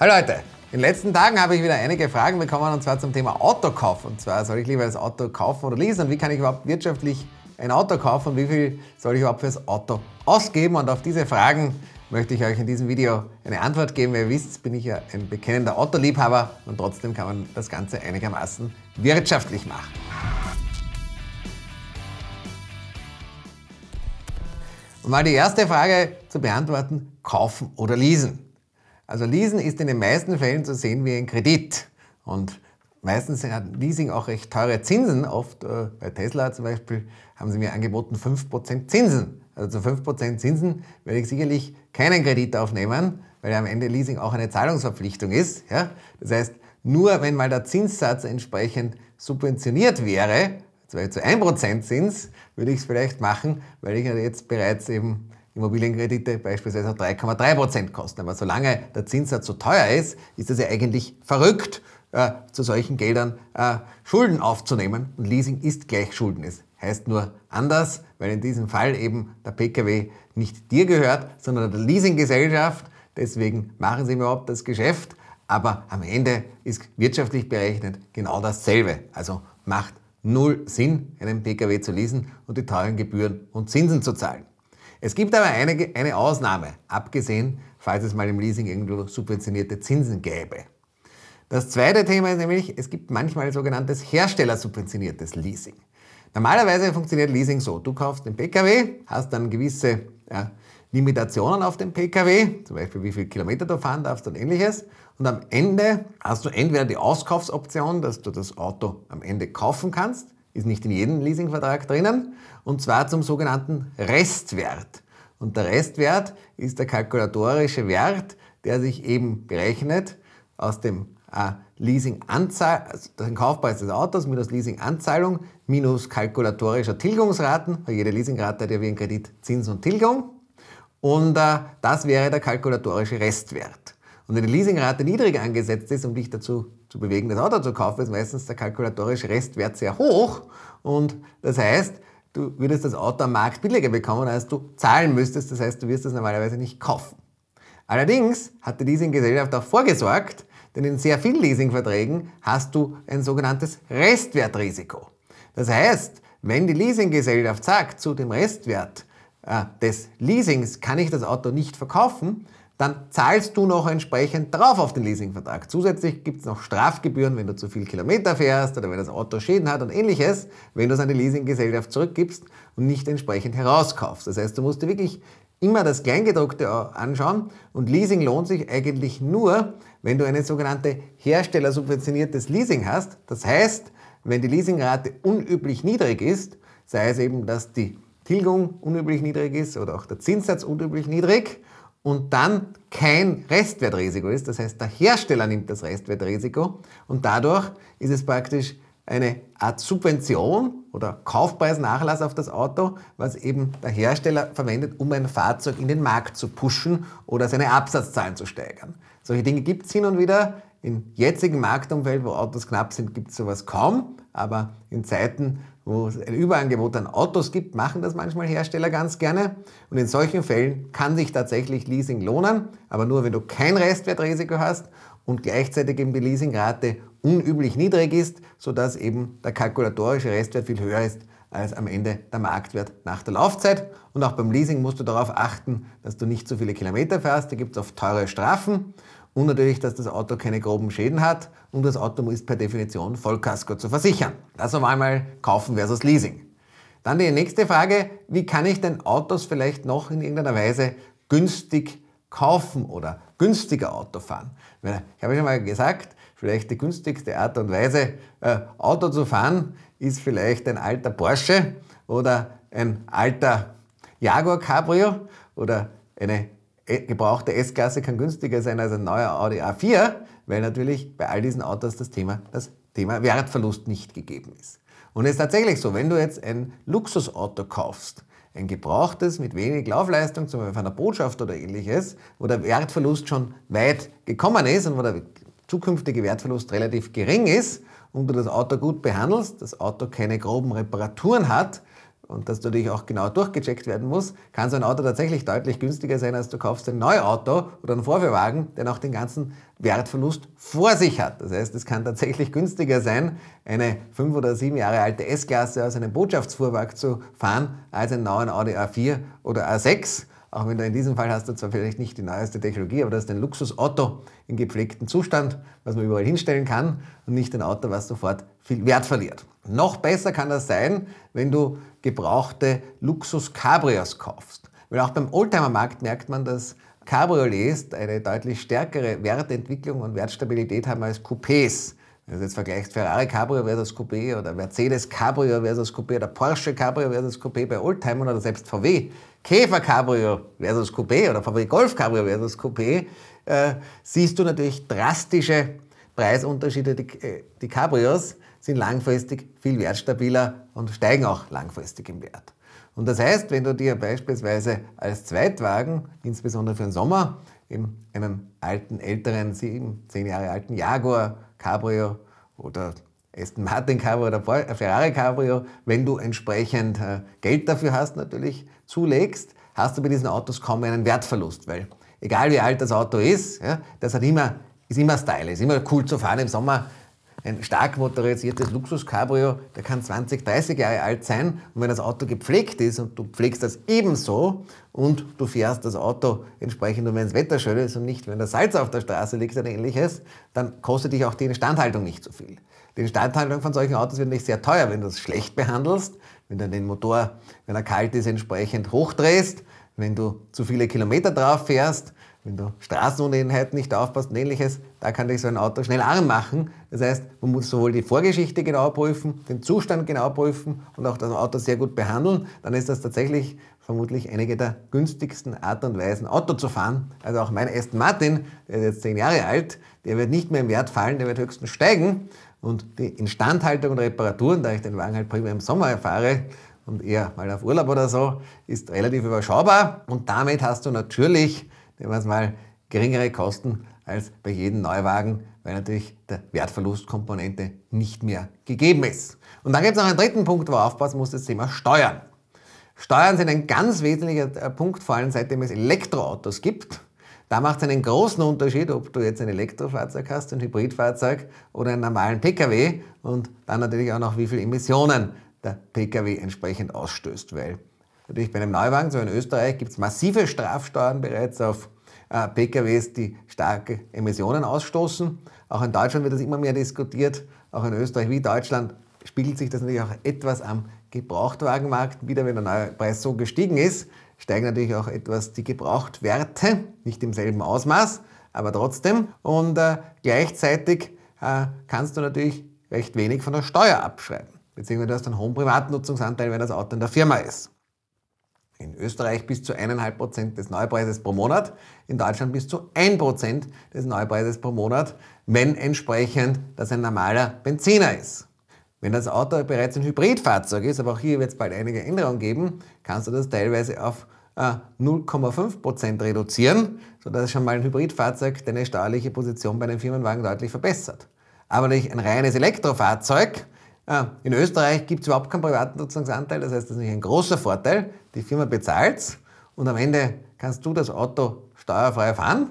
Hallo Leute, in den letzten Tagen habe ich wieder einige Fragen bekommen und zwar zum Thema Autokauf. Und zwar soll ich lieber das Auto kaufen oder leasen und wie kann ich überhaupt wirtschaftlich ein Auto kaufen und wie viel soll ich überhaupt fürs Auto ausgeben? Und auf diese Fragen möchte ich euch in diesem Video eine Antwort geben. Wie ihr wisst, bin ich ja ein bekennender Autoliebhaber und trotzdem kann man das Ganze einigermaßen wirtschaftlich machen. Und mal die erste Frage zu beantworten, kaufen oder leasen. Also Leasen ist in den meisten Fällen zu sehen wie ein Kredit. Und meistens hat äh, Leasing auch recht teure Zinsen. Oft äh, bei Tesla zum Beispiel haben sie mir angeboten 5% Zinsen. Also zu 5% Zinsen werde ich sicherlich keinen Kredit aufnehmen, weil am Ende Leasing auch eine Zahlungsverpflichtung ist. Ja? Das heißt, nur wenn mal der Zinssatz entsprechend subventioniert wäre, zum Beispiel zu 1% Zins, würde ich es vielleicht machen, weil ich ja jetzt bereits eben Immobilienkredite beispielsweise 3,3 Prozent kosten. Aber solange der Zinssatz so teuer ist, ist es ja eigentlich verrückt, äh, zu solchen Geldern äh, Schulden aufzunehmen. Und Leasing ist gleich Schulden. Es heißt nur anders, weil in diesem Fall eben der Pkw nicht dir gehört, sondern der Leasinggesellschaft. Deswegen machen sie überhaupt das Geschäft. Aber am Ende ist wirtschaftlich berechnet genau dasselbe. Also macht null Sinn, einen Pkw zu leasen und die teuren Gebühren und Zinsen zu zahlen. Es gibt aber eine, eine Ausnahme, abgesehen, falls es mal im Leasing irgendwo subventionierte Zinsen gäbe. Das zweite Thema ist nämlich, es gibt manchmal sogenanntes herstellersubventioniertes Leasing. Normalerweise funktioniert Leasing so, du kaufst den Pkw, hast dann gewisse ja, Limitationen auf den Pkw, zum Beispiel wie viele Kilometer du fahren darfst und ähnliches. Und am Ende hast du entweder die Auskaufsoption, dass du das Auto am Ende kaufen kannst, ist nicht in jedem Leasingvertrag drinnen. Und zwar zum sogenannten Restwert. Und der Restwert ist der kalkulatorische Wert, der sich eben berechnet aus dem äh, Leasinganzahl, also den Kaufpreis des Autos minus Leasinganzahlung minus kalkulatorischer Tilgungsraten, weil jede Leasingrate hat ja wie ein Kredit Zins und Tilgung. Und äh, das wäre der kalkulatorische Restwert. Und wenn die Leasingrate niedrig angesetzt ist, um dich dazu zu bewegen, das Auto zu kaufen, ist meistens der kalkulatorische Restwert sehr hoch. Und das heißt, du würdest das Auto am Markt billiger bekommen, als du zahlen müsstest. Das heißt, du wirst es normalerweise nicht kaufen. Allerdings hat die Leasinggesellschaft auch vorgesorgt, denn in sehr vielen Leasingverträgen hast du ein sogenanntes Restwertrisiko. Das heißt, wenn die Leasinggesellschaft sagt, zu dem Restwert äh, des Leasings kann ich das Auto nicht verkaufen, dann zahlst du noch entsprechend drauf auf den Leasingvertrag. Zusätzlich gibt es noch Strafgebühren, wenn du zu viel Kilometer fährst oder wenn das Auto Schäden hat und ähnliches, wenn du es an die Leasinggesellschaft zurückgibst und nicht entsprechend herauskaufst. Das heißt, du musst dir wirklich immer das Kleingedruckte anschauen und Leasing lohnt sich eigentlich nur, wenn du eine sogenannte herstellersubventioniertes Leasing hast. Das heißt, wenn die Leasingrate unüblich niedrig ist, sei es eben, dass die Tilgung unüblich niedrig ist oder auch der Zinssatz unüblich niedrig, und dann kein Restwertrisiko ist. Das heißt, der Hersteller nimmt das Restwertrisiko und dadurch ist es praktisch eine Art Subvention oder Kaufpreisnachlass auf das Auto, was eben der Hersteller verwendet, um ein Fahrzeug in den Markt zu pushen oder seine Absatzzahlen zu steigern. Solche Dinge gibt es hin und wieder. Im jetzigen Marktumfeld, wo Autos knapp sind, gibt es sowas kaum aber in Zeiten, wo es ein Überangebot an Autos gibt, machen das manchmal Hersteller ganz gerne. Und in solchen Fällen kann sich tatsächlich Leasing lohnen, aber nur wenn du kein Restwertrisiko hast und gleichzeitig eben die Leasingrate unüblich niedrig ist, sodass eben der kalkulatorische Restwert viel höher ist als am Ende der Marktwert nach der Laufzeit. Und auch beim Leasing musst du darauf achten, dass du nicht zu viele Kilometer fährst. Da gibt es oft teure Strafen und natürlich, dass das Auto keine groben Schäden hat und das Auto ist per Definition Vollkasko zu versichern. Das war einmal Kaufen versus Leasing. Dann die nächste Frage, wie kann ich denn Autos vielleicht noch in irgendeiner Weise günstig kaufen oder günstiger Auto fahren? Ich habe schon mal gesagt, vielleicht die günstigste Art und Weise, äh, Auto zu fahren, ist vielleicht ein alter Porsche oder ein alter Jaguar Cabrio oder eine E- gebrauchte S-Klasse kann günstiger sein als ein neuer Audi A4, weil natürlich bei all diesen Autos das Thema, das Thema Wertverlust nicht gegeben ist. Und es ist tatsächlich so, wenn du jetzt ein Luxusauto kaufst, ein gebrauchtes mit wenig Laufleistung, zum Beispiel von der Botschaft oder ähnliches, wo der Wertverlust schon weit gekommen ist und wo der zukünftige Wertverlust relativ gering ist und du das Auto gut behandelst, das Auto keine groben Reparaturen hat, und das natürlich auch genau durchgecheckt werden muss, kann so ein Auto tatsächlich deutlich günstiger sein, als du kaufst ein Neuauto oder einen Vorführwagen, der noch den ganzen Wertverlust vor sich hat. Das heißt, es kann tatsächlich günstiger sein, eine fünf oder sieben Jahre alte S-Klasse aus einem Botschaftsfuhrwerk zu fahren, als einen neuen Audi A4 oder A6. Auch wenn du in diesem Fall hast du zwar vielleicht nicht die neueste Technologie, aber das ist ein Luxusauto im gepflegten Zustand, was man überall hinstellen kann und nicht ein Auto, was sofort viel Wert verliert. Noch besser kann das sein, wenn du gebrauchte Luxus-Cabrios kaufst. Weil auch beim Oldtimer-Markt merkt man, dass Cabriolets eine deutlich stärkere Wertentwicklung und Wertstabilität haben als Coupés. Wenn du jetzt vergleichst Ferrari Cabrio versus Coupé oder Mercedes Cabrio versus Coupé oder Porsche Cabrio versus Coupé bei Oldtimer oder selbst VW Käfer Cabrio versus Coupé oder VW Golf Cabrio versus Coupé, äh, siehst du natürlich drastische Preisunterschiede. Die, äh, die Cabrios sind langfristig viel wertstabiler und steigen auch langfristig im Wert. Und das heißt, wenn du dir beispielsweise als Zweitwagen, insbesondere für den Sommer, in einem alten, älteren, sieben, zehn Jahre alten Jaguar, Cabrio oder Aston Martin Cabrio oder äh, Ferrari Cabrio, wenn du entsprechend äh, Geld dafür hast, natürlich zulegst, hast du bei diesen Autos kaum einen Wertverlust, weil egal wie alt das Auto ist, ja, das hat immer, ist immer Style, ist immer cool zu fahren im Sommer, ein stark motorisiertes Luxus-Cabrio, der kann 20, 30 Jahre alt sein und wenn das Auto gepflegt ist und du pflegst das ebenso und du fährst das Auto entsprechend nur, wenn das Wetter schön ist und nicht, wenn das Salz auf der Straße liegt oder ähnliches, dann kostet dich auch die Instandhaltung nicht so viel. Die Instandhaltung von solchen Autos wird nicht sehr teuer, wenn du es schlecht behandelst, wenn du den Motor, wenn er kalt ist, entsprechend hochdrehst, wenn du zu viele Kilometer drauf fährst, wenn du Straßenunehenheiten nicht aufpasst und ähnliches, da kann dich so ein Auto schnell arm machen. Das heißt, man muss sowohl die Vorgeschichte genau prüfen, den Zustand genau prüfen und auch das Auto sehr gut behandeln. Dann ist das tatsächlich vermutlich einige der günstigsten Art und Weisen, Auto zu fahren. Also auch mein Aston Martin, der ist jetzt zehn Jahre alt, der wird nicht mehr im Wert fallen, der wird höchstens steigen. Und die Instandhaltung und Reparaturen, da ich den Wagen halt primär im Sommer erfahre und eher mal auf Urlaub oder so, ist relativ überschaubar. Und damit hast du natürlich nehmen wir es mal, geringere Kosten als bei jedem Neuwagen, weil natürlich der Wertverlustkomponente nicht mehr gegeben ist. Und dann gibt es noch einen dritten Punkt, wo aufpassen muss, das Thema Steuern. Steuern sind ein ganz wesentlicher äh, Punkt, vor allem seitdem es Elektroautos gibt. Da macht es einen großen Unterschied, ob du jetzt ein Elektrofahrzeug hast, ein Hybridfahrzeug oder einen normalen Pkw und dann natürlich auch noch, wie viele Emissionen der Pkw entsprechend ausstößt, weil natürlich bei einem Neuwagen, so in Österreich gibt es massive Strafsteuern bereits auf äh, PKWs, die starke Emissionen ausstoßen. Auch in Deutschland wird das immer mehr diskutiert. Auch in Österreich wie Deutschland spiegelt sich das natürlich auch etwas am Gebrauchtwagenmarkt wieder, wenn der neue Preis so gestiegen ist, steigen natürlich auch etwas die Gebrauchtwerte, nicht im selben Ausmaß, aber trotzdem. Und äh, gleichzeitig äh, kannst du natürlich recht wenig von der Steuer abschreiben, beziehungsweise du hast einen hohen Privatnutzungsanteil, wenn das Auto in der Firma ist. In Österreich bis zu 1,5 des Neupreises pro Monat, in Deutschland bis zu 1 des Neupreises pro Monat, wenn entsprechend das ein normaler Benziner ist. Wenn das Auto bereits ein Hybridfahrzeug ist, aber auch hier wird es bald einige Änderungen geben, kannst du das teilweise auf 0,5% äh, reduzieren, sodass schon mal ein Hybridfahrzeug deine steuerliche Position bei einem Firmenwagen deutlich verbessert. Aber nicht ein reines Elektrofahrzeug, Ah, in Österreich gibt es überhaupt keinen privaten Nutzungsanteil, das heißt, das ist nicht ein großer Vorteil. Die Firma bezahlt es und am Ende kannst du das Auto steuerfrei fahren,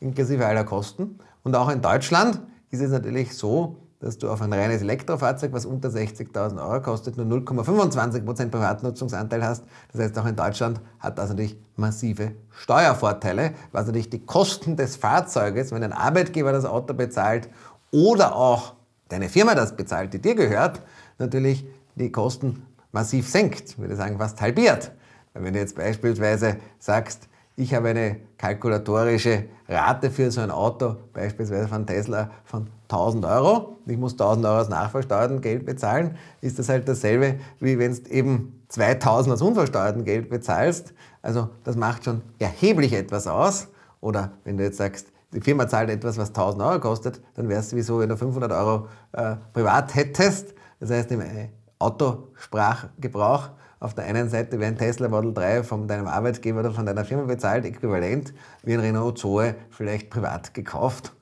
inklusive aller Kosten. Und auch in Deutschland ist es natürlich so, dass du auf ein reines Elektrofahrzeug, was unter 60.000 Euro kostet, nur 0,25% Privatnutzungsanteil hast. Das heißt, auch in Deutschland hat das natürlich massive Steuervorteile, was natürlich die Kosten des Fahrzeuges, wenn ein Arbeitgeber das Auto bezahlt oder auch deine Firma das bezahlt, die dir gehört, natürlich die Kosten massiv senkt. Ich würde sagen, fast halbiert. Wenn du jetzt beispielsweise sagst, ich habe eine kalkulatorische Rate für so ein Auto, beispielsweise von Tesla, von 1000 Euro. Ich muss 1000 Euro aus nachversteuertem Geld bezahlen. Ist das halt dasselbe, wie wenn du eben 2000 aus unversteuerten Geld bezahlst. Also das macht schon erheblich etwas aus. Oder wenn du jetzt sagst, die Firma zahlt etwas, was 1000 Euro kostet, dann wäre es wieso, wenn du 500 Euro äh, privat hättest. Das heißt, im äh, Autosprachgebrauch auf der einen Seite wäre ein Tesla Model 3 von deinem Arbeitgeber oder von deiner Firma bezahlt, äquivalent wie ein Renault Zoe vielleicht privat gekauft.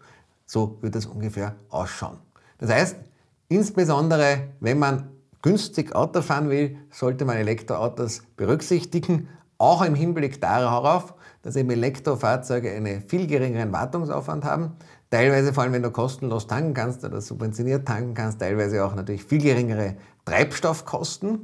So wird das ungefähr ausschauen. Das heißt, insbesondere wenn man günstig Auto fahren will, sollte man Elektroautos berücksichtigen, auch im Hinblick darauf, dass eben Elektrofahrzeuge einen viel geringeren Wartungsaufwand haben. Teilweise, vor allem wenn du kostenlos tanken kannst oder subventioniert tanken kannst, teilweise auch natürlich viel geringere Treibstoffkosten.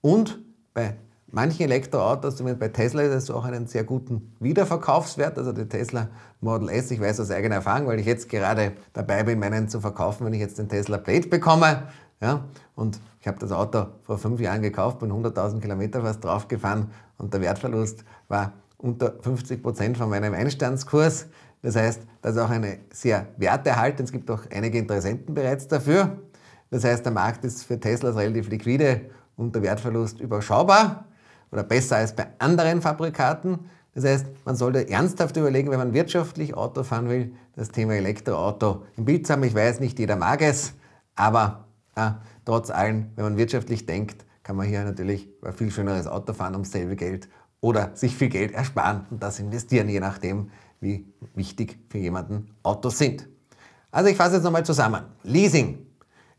Und bei manchen Elektroautos, zumindest bei Tesla, ist es auch einen sehr guten Wiederverkaufswert. Also der Tesla Model S, ich weiß aus eigener Erfahrung, weil ich jetzt gerade dabei bin, meinen zu verkaufen, wenn ich jetzt den Tesla Plate bekomme. Ja, und ich habe das Auto vor fünf Jahren gekauft, bin 100.000 Kilometer fast draufgefahren und der Wertverlust war unter 50 Prozent von meinem Einstandskurs. Das heißt, das ist auch eine sehr werterhaltende. Es gibt auch einige Interessenten bereits dafür. Das heißt, der Markt ist für Teslas relativ liquide und der Wertverlust überschaubar oder besser als bei anderen Fabrikaten. Das heißt, man sollte ernsthaft überlegen, wenn man wirtschaftlich Auto fahren will, das Thema Elektroauto im Bild zu haben. Ich weiß, nicht jeder mag es, aber äh, trotz allem, wenn man wirtschaftlich denkt, kann man hier natürlich ein viel schöneres Auto fahren ums selbe Geld oder sich viel Geld ersparen und das investieren, je nachdem, wie wichtig für jemanden Autos sind. Also ich fasse jetzt nochmal zusammen. Leasing.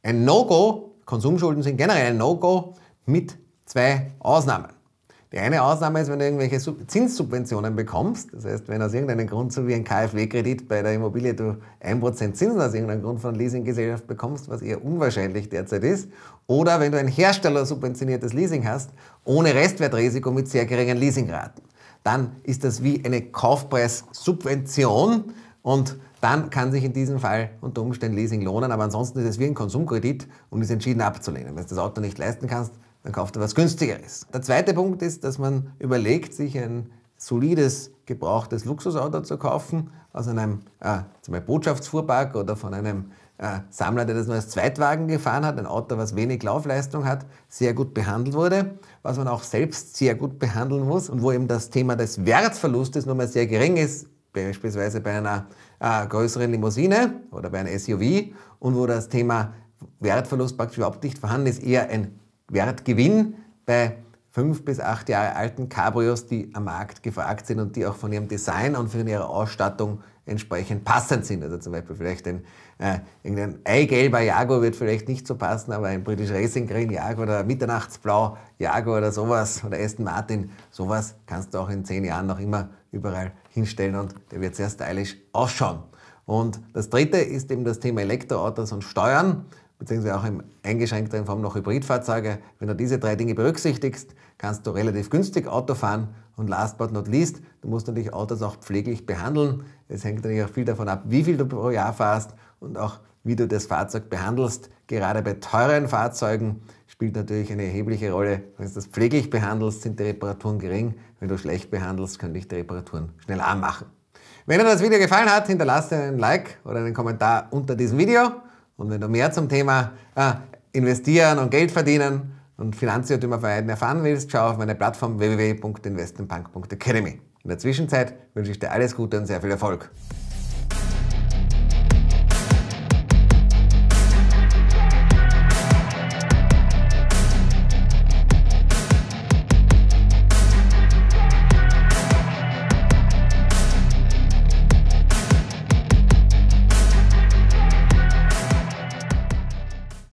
Ein No-Go, Konsumschulden sind generell ein No-Go mit zwei Ausnahmen. Die eine Ausnahme ist, wenn du irgendwelche Zinssubventionen bekommst. Das heißt, wenn aus irgendeinem Grund, so wie ein KfW-Kredit bei der Immobilie, du 1% Zinsen aus irgendeinem Grund von Leasinggesellschaft bekommst, was eher unwahrscheinlich derzeit ist. Oder wenn du ein herstellersubventioniertes Leasing hast, ohne Restwertrisiko mit sehr geringen Leasingraten. Dann ist das wie eine Kaufpreissubvention und dann kann sich in diesem Fall unter Umständen Leasing lohnen. Aber ansonsten ist es wie ein Konsumkredit und ist entschieden abzulehnen. Wenn du das Auto nicht leisten kannst, dann kauft er was günstigeres. Der zweite Punkt ist, dass man überlegt, sich ein solides, gebrauchtes Luxusauto zu kaufen, aus einem äh, zum Beispiel Botschaftsfuhrpark oder von einem äh, Sammler, der das nur als Zweitwagen gefahren hat, ein Auto, was wenig Laufleistung hat, sehr gut behandelt wurde, was man auch selbst sehr gut behandeln muss und wo eben das Thema des Wertverlustes nur mal sehr gering ist, beispielsweise bei einer äh, größeren Limousine oder bei einem SUV und wo das Thema Wertverlust praktisch überhaupt nicht vorhanden ist, eher ein Wertgewinn bei fünf bis acht Jahre alten Cabrios, die am Markt gefragt sind und die auch von ihrem Design und von ihrer Ausstattung entsprechend passend sind. Also zum Beispiel vielleicht ein, äh, irgendein eigelber Jago wird vielleicht nicht so passen, aber ein British Racing Green Jago oder Mitternachtsblau Jago oder sowas oder Aston Martin, sowas kannst du auch in zehn Jahren noch immer überall hinstellen und der wird sehr stylisch ausschauen. Und das dritte ist eben das Thema Elektroautos und Steuern beziehungsweise auch im eingeschränkteren Form noch Hybridfahrzeuge. Wenn du diese drei Dinge berücksichtigst, kannst du relativ günstig Auto fahren. Und last but not least, du musst natürlich Autos auch pfleglich behandeln. Es hängt natürlich auch viel davon ab, wie viel du pro Jahr fahrst und auch wie du das Fahrzeug behandelst. Gerade bei teuren Fahrzeugen spielt natürlich eine erhebliche Rolle. Wenn du das pfleglich behandelst, sind die Reparaturen gering. Wenn du schlecht behandelst, können dich die Reparaturen schnell anmachen. Wenn dir das Video gefallen hat, hinterlasse einen Like oder einen Kommentar unter diesem Video. Und wenn du mehr zum Thema äh, Investieren und Geld verdienen und vermeiden erfahren willst, schau auf meine Plattform www.investenbank.academy. In der Zwischenzeit wünsche ich dir alles Gute und sehr viel Erfolg.